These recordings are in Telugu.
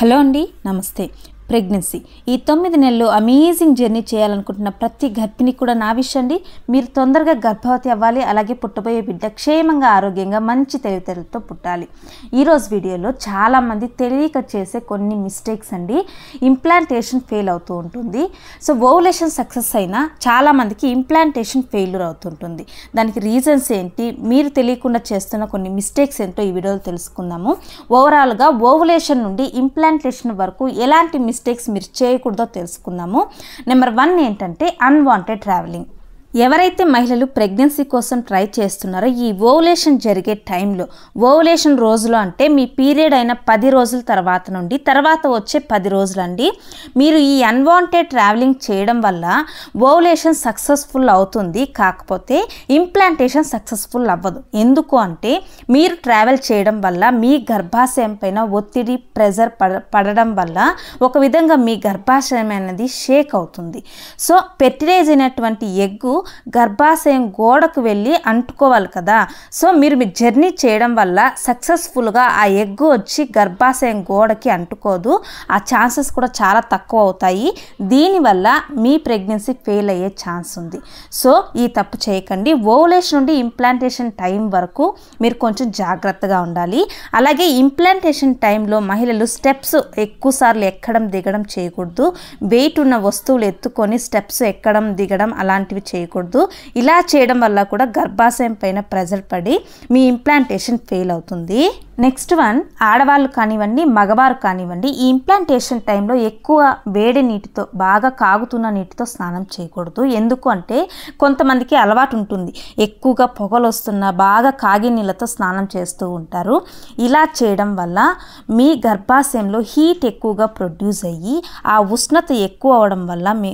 హలో అండి నమస్తే ప్రెగ్నెన్సీ ఈ తొమ్మిది నెలలు అమేజింగ్ జర్నీ చేయాలనుకుంటున్న ప్రతి గర్భిణి కూడా నా విషయండి మీరు తొందరగా గర్భవతి అవ్వాలి అలాగే పుట్టబోయే బిడ్డ క్షేమంగా ఆరోగ్యంగా మంచి తెలివితేటలతో పుట్టాలి ఈరోజు వీడియోలో చాలామంది తెలియక చేసే కొన్ని మిస్టేక్స్ అండి ఇంప్లాంటేషన్ ఫెయిల్ అవుతూ ఉంటుంది సో ఓవులేషన్ సక్సెస్ అయినా చాలామందికి ఇంప్లాంటేషన్ ఫెయిల్యూర్ అవుతుంటుంది దానికి రీజన్స్ ఏంటి మీరు తెలియకుండా చేస్తున్న కొన్ని మిస్టేక్స్ ఏంటో ఈ వీడియోలో తెలుసుకుందాము ఓవరాల్గా ఓవులేషన్ నుండి ఇంప్లాంటేషన్ వరకు ఎలాంటి మిస్ మిస్టేక్స్ మీరు చేయకూడదో తెలుసుకుందాము నెంబర్ వన్ ఏంటంటే అన్వాంటెడ్ ట్రావెలింగ్ ఎవరైతే మహిళలు ప్రెగ్నెన్సీ కోసం ట్రై చేస్తున్నారో ఈ ఓవులేషన్ జరిగే టైంలో ఓవులేషన్ రోజులు అంటే మీ పీరియడ్ అయిన పది రోజుల తర్వాత నుండి తర్వాత వచ్చే పది రోజులు అండి మీరు ఈ అన్వాంటెడ్ ట్రావెలింగ్ చేయడం వల్ల ఓవులేషన్ సక్సెస్ఫుల్ అవుతుంది కాకపోతే ఇంప్లాంటేషన్ సక్సెస్ఫుల్ అవ్వదు ఎందుకు అంటే మీరు ట్రావెల్ చేయడం వల్ల మీ గర్భాశయం పైన ఒత్తిడి ప్రెజర్ పడ పడడం వల్ల ఒక విధంగా మీ గర్భాశయం అనేది షేక్ అవుతుంది సో పెట్టిరేజ్ అయినటువంటి ఎగ్గు గర్భాశయం గోడకు వెళ్ళి అంటుకోవాలి కదా సో మీరు మీ జర్నీ చేయడం వల్ల సక్సెస్ఫుల్గా ఆ ఎగ్ వచ్చి గర్భాశయం గోడకి అంటుకోదు ఆ ఛాన్సెస్ కూడా చాలా తక్కువ అవుతాయి దీనివల్ల మీ ప్రెగ్నెన్సీ ఫెయిల్ అయ్యే ఛాన్స్ ఉంది సో ఈ తప్పు చేయకండి ఓవులేషన్ నుండి ఇంప్లాంటేషన్ టైం వరకు మీరు కొంచెం జాగ్రత్తగా ఉండాలి అలాగే ఇంప్లాంటేషన్ టైంలో మహిళలు స్టెప్స్ ఎక్కువసార్లు ఎక్కడం దిగడం చేయకూడదు వెయిట్ ఉన్న వస్తువులు ఎత్తుకొని స్టెప్స్ ఎక్కడం దిగడం అలాంటివి చేయకూడదు చేయకూడదు ఇలా చేయడం వల్ల కూడా గర్భాశయం పైన ప్రెజర్ పడి మీ ఇంప్లాంటేషన్ ఫెయిల్ అవుతుంది నెక్స్ట్ వన్ ఆడవాళ్ళు కానివ్వండి మగవారు కానివ్వండి ఈ ఇంప్లాంటేషన్ టైంలో ఎక్కువ వేడి నీటితో బాగా కాగుతున్న నీటితో స్నానం చేయకూడదు ఎందుకు అంటే కొంతమందికి అలవాటు ఉంటుంది ఎక్కువగా పొగలు వస్తున్న బాగా కాగి నీళ్ళతో స్నానం చేస్తూ ఉంటారు ఇలా చేయడం వల్ల మీ గర్భాశయంలో హీట్ ఎక్కువగా ప్రొడ్యూస్ అయ్యి ఆ ఉష్ణత ఎక్కువ అవడం వల్ల మీ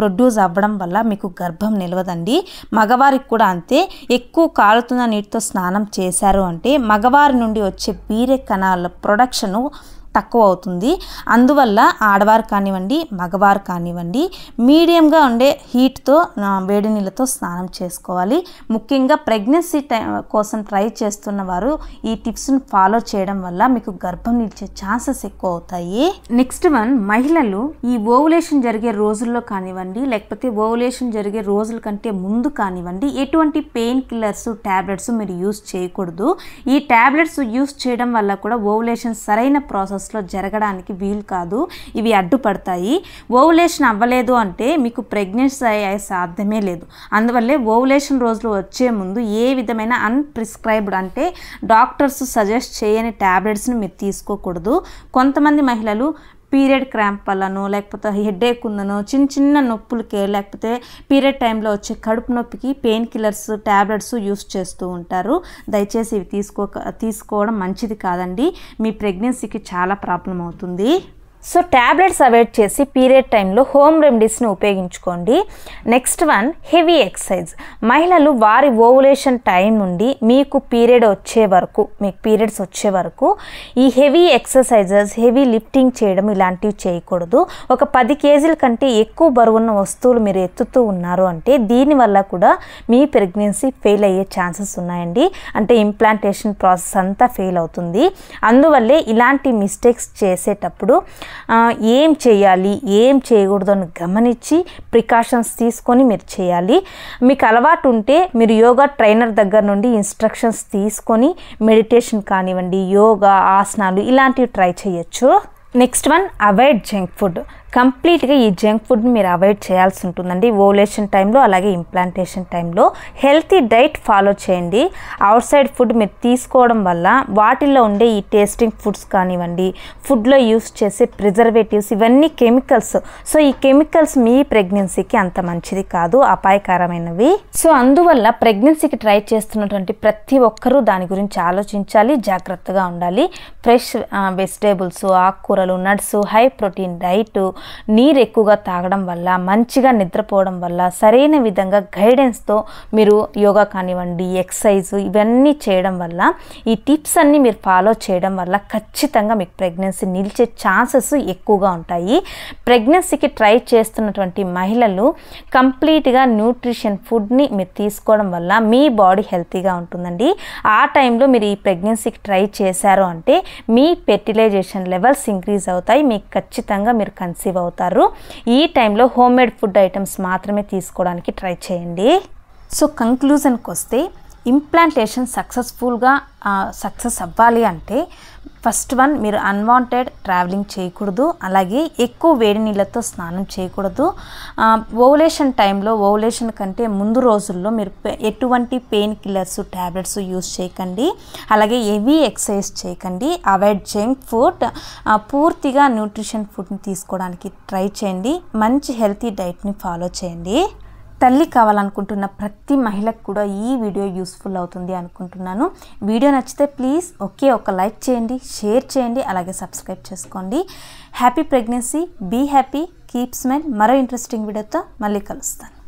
ప్రొడ్యూస్ అవ్వడం వల్ల మీకు గర్భం నిలవదండి మగవారికి కూడా అంతే ఎక్కువ కాలుతున్న నీటితో స్నానం చేశారు అంటే మగవారి నుండి వచ్చి వచ్చే బీరే కణాల ప్రొడక్షను తక్కువ అవుతుంది అందువల్ల ఆడవారు కానివ్వండి మగవారు కానివ్వండి మీడియంగా ఉండే హీట్తో వేడి నీళ్ళతో స్నానం చేసుకోవాలి ముఖ్యంగా ప్రెగ్నెన్సీ టైం కోసం ట్రై చేస్తున్న వారు ఈ టిప్స్ను ఫాలో చేయడం వల్ల మీకు గర్భం నిలిచే ఛాన్సెస్ ఎక్కువ అవుతాయి నెక్స్ట్ వన్ మహిళలు ఈ ఓవులేషన్ జరిగే రోజుల్లో కానివ్వండి లేకపోతే ఓవులేషన్ జరిగే రోజుల కంటే ముందు కానివ్వండి ఎటువంటి పెయిన్ కిల్లర్స్ ట్యాబ్లెట్స్ మీరు యూస్ చేయకూడదు ఈ ట్యాబ్లెట్స్ యూస్ చేయడం వల్ల కూడా ఓవులేషన్ సరైన ప్రాసెస్ కోర్స్లో జరగడానికి వీలు కాదు ఇవి అడ్డుపడతాయి ఓవులేషన్ అవ్వలేదు అంటే మీకు ప్రెగ్నెన్సీ అయ్యే సాధ్యమే లేదు అందువల్లే ఓవులేషన్ రోజులు వచ్చే ముందు ఏ విధమైన అన్ప్రిస్క్రైబ్డ్ అంటే డాక్టర్స్ సజెస్ట్ చేయని ట్యాబ్లెట్స్ని మీరు తీసుకోకూడదు కొంతమంది మహిళలు పీరియడ్ క్రాంప్ వల్లనో లేకపోతే హెడేక్ ఉందనో చిన్న చిన్న నొప్పులకే లేకపోతే పీరియడ్ టైంలో వచ్చే కడుపు నొప్పికి పెయిన్ కిల్లర్స్ ట్యాబ్లెట్స్ యూస్ చేస్తూ ఉంటారు దయచేసి ఇవి తీసుకో తీసుకోవడం మంచిది కాదండి మీ ప్రెగ్నెన్సీకి చాలా ప్రాబ్లం అవుతుంది సో ట్యాబ్లెట్స్ అవాయిడ్ చేసి పీరియడ్ టైంలో హోమ్ రెమెడీస్ని ఉపయోగించుకోండి నెక్స్ట్ వన్ హెవీ ఎక్సర్సైజ్ మహిళలు వారి ఓవులేషన్ టైం నుండి మీకు పీరియడ్ వచ్చే వరకు మీకు పీరియడ్స్ వచ్చే వరకు ఈ హెవీ ఎక్సర్సైజెస్ హెవీ లిఫ్టింగ్ చేయడం ఇలాంటివి చేయకూడదు ఒక పది కేజీల కంటే ఎక్కువ బరువున్న వస్తువులు మీరు ఎత్తుతూ ఉన్నారు అంటే దీనివల్ల కూడా మీ ప్రెగ్నెన్సీ ఫెయిల్ అయ్యే ఛాన్సెస్ ఉన్నాయండి అంటే ఇంప్లాంటేషన్ ప్రాసెస్ అంతా ఫెయిల్ అవుతుంది అందువల్లే ఇలాంటి మిస్టేక్స్ చేసేటప్పుడు ఏం చేయాలి ఏం చేయకూడదు అని గమనించి ప్రికాషన్స్ తీసుకొని మీరు చేయాలి మీకు అలవాటు ఉంటే మీరు యోగా ట్రైనర్ దగ్గర నుండి ఇన్స్ట్రక్షన్స్ తీసుకొని మెడిటేషన్ కానివ్వండి యోగా ఆసనాలు ఇలాంటివి ట్రై చేయొచ్చు next one avoid junk food కంప్లీట్గా ఈ జంక్ ఫుడ్ని మీరు అవాయిడ్ చేయాల్సి ఉంటుందండి ఓలేషన్ టైంలో అలాగే ఇంప్లాంటేషన్ టైంలో హెల్తీ డైట్ ఫాలో చేయండి అవుట్ సైడ్ ఫుడ్ మీరు తీసుకోవడం వల్ల వాటిల్లో ఉండే ఈ టేస్టింగ్ ఫుడ్స్ కానివ్వండి ఫుడ్లో యూస్ చేసే ప్రిజర్వేటివ్స్ ఇవన్నీ కెమికల్స్ సో ఈ కెమికల్స్ మీ ప్రెగ్నెన్సీకి అంత మంచిది కాదు అపాయకరమైనవి సో అందువల్ల ప్రెగ్నెన్సీకి ట్రై చేస్తున్నటువంటి ప్రతి ఒక్కరూ దాని గురించి ఆలోచించాలి జాగ్రత్తగా ఉండాలి ఫ్రెష్ వెజిటేబుల్స్ ఆకుకూరలు నట్స్ హై ప్రోటీన్ డైట్ నీరు ఎక్కువగా తాగడం వల్ల మంచిగా నిద్రపోవడం వల్ల సరైన విధంగా గైడెన్స్తో మీరు యోగా కానివ్వండి ఎక్సర్సైజ్ ఇవన్నీ చేయడం వల్ల ఈ టిప్స్ అన్నీ మీరు ఫాలో చేయడం వల్ల ఖచ్చితంగా మీకు ప్రెగ్నెన్సీ నిలిచే ఛాన్సెస్ ఎక్కువగా ఉంటాయి ప్రెగ్నెన్సీకి ట్రై చేస్తున్నటువంటి మహిళలు కంప్లీట్గా న్యూట్రిషన్ ఫుడ్ని మీరు తీసుకోవడం వల్ల మీ బాడీ హెల్తీగా ఉంటుందండి ఆ టైంలో మీరు ఈ ప్రెగ్నెన్సీకి ట్రై చేశారు అంటే మీ ఫెర్టిలైజేషన్ లెవెల్స్ ఇంక్రీజ్ అవుతాయి మీకు ఖచ్చితంగా మీరు కన్సీవ్ పాజిటివ్ అవుతారు ఈ టైంలో హోమ్మేడ్ ఫుడ్ ఐటమ్స్ మాత్రమే తీసుకోవడానికి ట్రై చేయండి సో కంక్లూజన్కి వస్తే ఇంప్లాంటేషన్ సక్సెస్ఫుల్గా సక్సెస్ అవ్వాలి అంటే ఫస్ట్ వన్ మీరు అన్వాంటెడ్ ట్రావెలింగ్ చేయకూడదు అలాగే ఎక్కువ వేడి నీళ్ళతో స్నానం చేయకూడదు ఓవులేషన్ టైంలో ఓవులేషన్ కంటే ముందు రోజుల్లో మీరు ఎటువంటి పెయిన్ కిల్లర్స్ ట్యాబ్లెట్స్ యూస్ చేయకండి అలాగే హెవీ ఎక్సర్సైజ్ చేయకండి అవాయిడ్ జంక్ ఫుడ్ పూర్తిగా న్యూట్రిషన్ ఫుడ్ని తీసుకోవడానికి ట్రై చేయండి మంచి హెల్తీ డైట్ని ఫాలో చేయండి తల్లి కావాలనుకుంటున్న ప్రతి మహిళకు కూడా ఈ వీడియో యూస్ఫుల్ అవుతుంది అనుకుంటున్నాను వీడియో నచ్చితే ప్లీజ్ ఒకే ఒక లైక్ చేయండి షేర్ చేయండి అలాగే సబ్స్క్రైబ్ చేసుకోండి happy pregnancy be happy keep smile మరో ఇంట్రెస్టింగ్ వీడియోతో మళ్ళీ కలుస్తాను